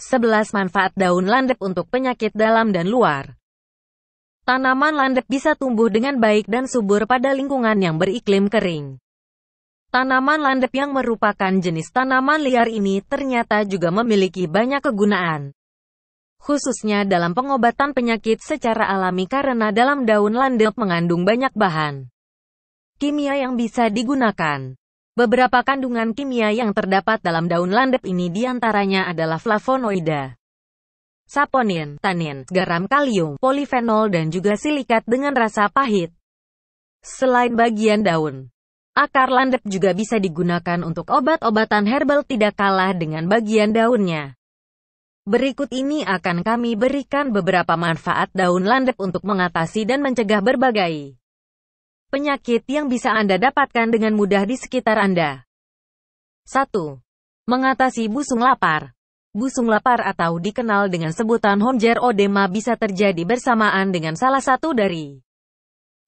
11 manfaat daun landep untuk penyakit dalam dan luar. Tanaman landep bisa tumbuh dengan baik dan subur pada lingkungan yang beriklim kering. Tanaman landep yang merupakan jenis tanaman liar ini ternyata juga memiliki banyak kegunaan. Khususnya dalam pengobatan penyakit secara alami karena dalam daun landep mengandung banyak bahan kimia yang bisa digunakan Beberapa kandungan kimia yang terdapat dalam daun landep ini diantaranya adalah flavonoida, saponin, tanin, garam kalium, polifenol dan juga silikat dengan rasa pahit. Selain bagian daun, akar landep juga bisa digunakan untuk obat-obatan herbal tidak kalah dengan bagian daunnya. Berikut ini akan kami berikan beberapa manfaat daun landep untuk mengatasi dan mencegah berbagai Penyakit yang bisa Anda dapatkan dengan mudah di sekitar Anda. 1. Mengatasi busung lapar. Busung lapar atau dikenal dengan sebutan Honjer Odema bisa terjadi bersamaan dengan salah satu dari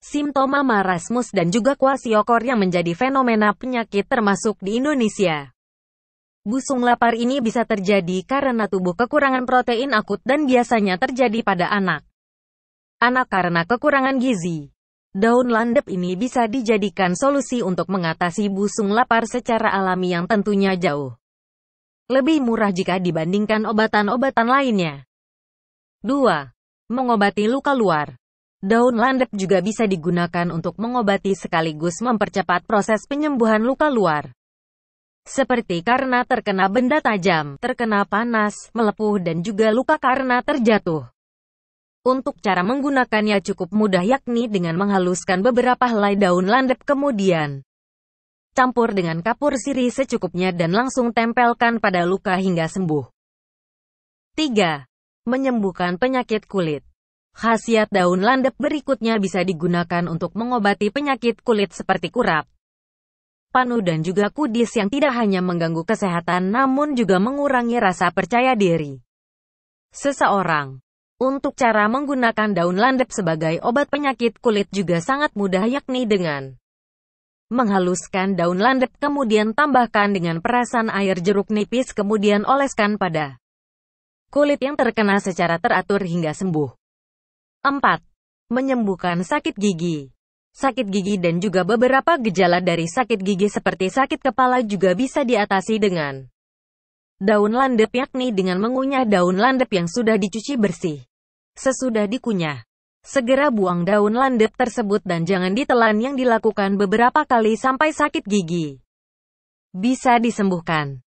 simptom marasmus dan juga kwasiokor yang menjadi fenomena penyakit termasuk di Indonesia. Busung lapar ini bisa terjadi karena tubuh kekurangan protein akut dan biasanya terjadi pada anak. Anak karena kekurangan gizi. Daun landep ini bisa dijadikan solusi untuk mengatasi busung lapar secara alami yang tentunya jauh lebih murah jika dibandingkan obatan-obatan lainnya. 2. Mengobati luka luar. Daun landep juga bisa digunakan untuk mengobati sekaligus mempercepat proses penyembuhan luka luar. Seperti karena terkena benda tajam, terkena panas, melepuh dan juga luka karena terjatuh. Untuk cara menggunakannya cukup mudah yakni dengan menghaluskan beberapa helai daun landep kemudian campur dengan kapur sirih secukupnya dan langsung tempelkan pada luka hingga sembuh. 3. Menyembuhkan penyakit kulit. Khasiat daun landep berikutnya bisa digunakan untuk mengobati penyakit kulit seperti kurap, panu dan juga kudis yang tidak hanya mengganggu kesehatan namun juga mengurangi rasa percaya diri. Seseorang untuk cara menggunakan daun landep sebagai obat penyakit kulit juga sangat mudah yakni dengan menghaluskan daun landep kemudian tambahkan dengan perasan air jeruk nipis kemudian oleskan pada kulit yang terkena secara teratur hingga sembuh. 4. Menyembuhkan sakit gigi Sakit gigi dan juga beberapa gejala dari sakit gigi seperti sakit kepala juga bisa diatasi dengan daun landep yakni dengan mengunyah daun landep yang sudah dicuci bersih. Sesudah dikunyah, segera buang daun landep tersebut dan jangan ditelan yang dilakukan beberapa kali sampai sakit gigi. Bisa disembuhkan.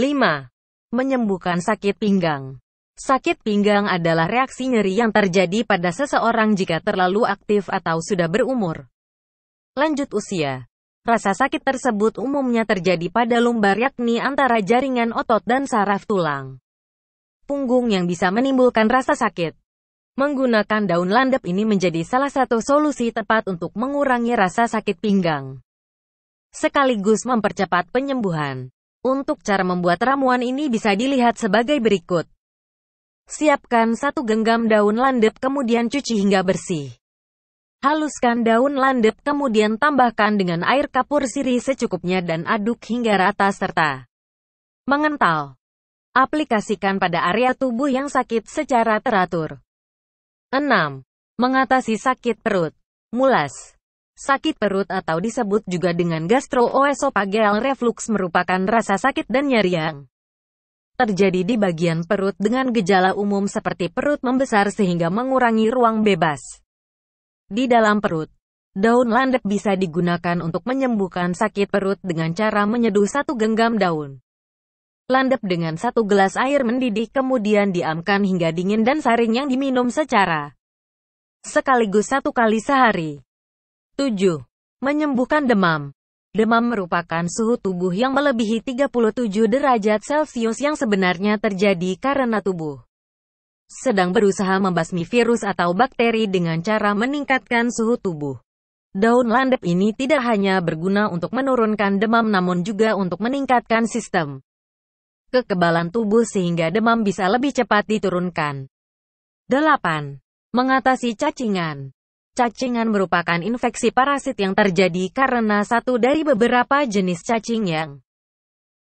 5. Menyembuhkan sakit pinggang. Sakit pinggang adalah reaksi nyeri yang terjadi pada seseorang jika terlalu aktif atau sudah berumur. Lanjut usia. Rasa sakit tersebut umumnya terjadi pada lumbar yakni antara jaringan otot dan saraf tulang punggung yang bisa menimbulkan rasa sakit. Menggunakan daun landep ini menjadi salah satu solusi tepat untuk mengurangi rasa sakit pinggang. Sekaligus mempercepat penyembuhan. Untuk cara membuat ramuan ini bisa dilihat sebagai berikut. Siapkan satu genggam daun landep kemudian cuci hingga bersih. Haluskan daun landep kemudian tambahkan dengan air kapur sirih secukupnya dan aduk hingga rata serta mengental. Aplikasikan pada area tubuh yang sakit secara teratur. 6. Mengatasi sakit perut. Mulas. Sakit perut atau disebut juga dengan gastroesophageal reflux merupakan rasa sakit dan nyeri yang terjadi di bagian perut dengan gejala umum seperti perut membesar sehingga mengurangi ruang bebas di dalam perut. Daun landep bisa digunakan untuk menyembuhkan sakit perut dengan cara menyeduh satu genggam daun Landep dengan satu gelas air mendidih kemudian diamkan hingga dingin dan saring yang diminum secara sekaligus satu kali sehari. 7. Menyembuhkan demam. Demam merupakan suhu tubuh yang melebihi 37 derajat Celcius yang sebenarnya terjadi karena tubuh sedang berusaha membasmi virus atau bakteri dengan cara meningkatkan suhu tubuh. Daun landep ini tidak hanya berguna untuk menurunkan demam namun juga untuk meningkatkan sistem kekebalan tubuh sehingga demam bisa lebih cepat diturunkan. 8. Mengatasi cacingan Cacingan merupakan infeksi parasit yang terjadi karena satu dari beberapa jenis cacing yang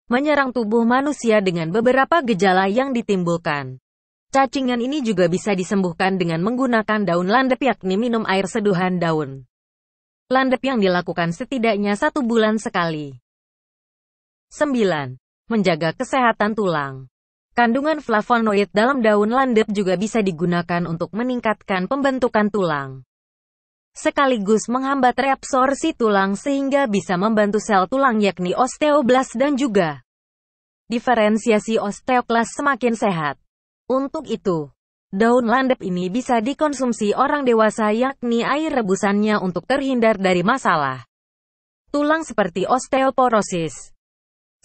menyerang tubuh manusia dengan beberapa gejala yang ditimbulkan. Cacingan ini juga bisa disembuhkan dengan menggunakan daun landep yakni minum air seduhan daun. Landep yang dilakukan setidaknya satu bulan sekali. 9 menjaga kesehatan tulang. Kandungan flavonoid dalam daun landep juga bisa digunakan untuk meningkatkan pembentukan tulang. Sekaligus menghambat reabsorsi tulang sehingga bisa membantu sel tulang yakni osteoblas dan juga diferensiasi osteoklas semakin sehat. Untuk itu, Daun landep ini bisa dikonsumsi orang dewasa yakni air rebusannya untuk terhindar dari masalah tulang seperti osteoporosis.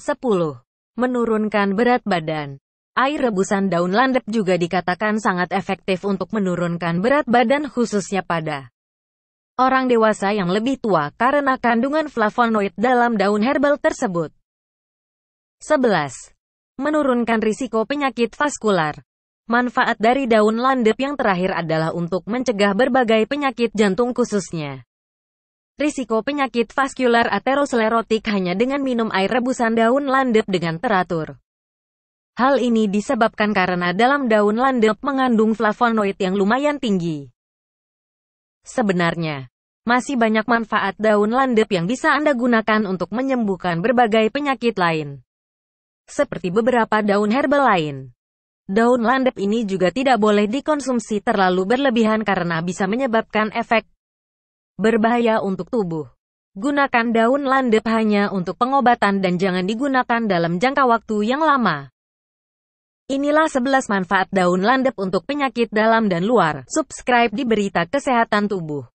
10 menurunkan berat badan. Air rebusan daun landep juga dikatakan sangat efektif untuk menurunkan berat badan khususnya pada orang dewasa yang lebih tua karena kandungan flavonoid dalam daun herbal tersebut. 11. Menurunkan risiko penyakit vaskular. Manfaat dari daun landep yang terakhir adalah untuk mencegah berbagai penyakit jantung khususnya Risiko penyakit vaskular aterosklerotik hanya dengan minum air rebusan daun landep dengan teratur. Hal ini disebabkan karena dalam daun landep mengandung flavonoid yang lumayan tinggi. Sebenarnya, masih banyak manfaat daun landep yang bisa Anda gunakan untuk menyembuhkan berbagai penyakit lain. Seperti beberapa daun herbal lain. Daun landep ini juga tidak boleh dikonsumsi terlalu berlebihan karena bisa menyebabkan efek berbahaya untuk tubuh. Gunakan daun landep hanya untuk pengobatan dan jangan digunakan dalam jangka waktu yang lama. Inilah 11 manfaat daun landep untuk penyakit dalam dan luar. Subscribe di Berita Kesehatan Tubuh.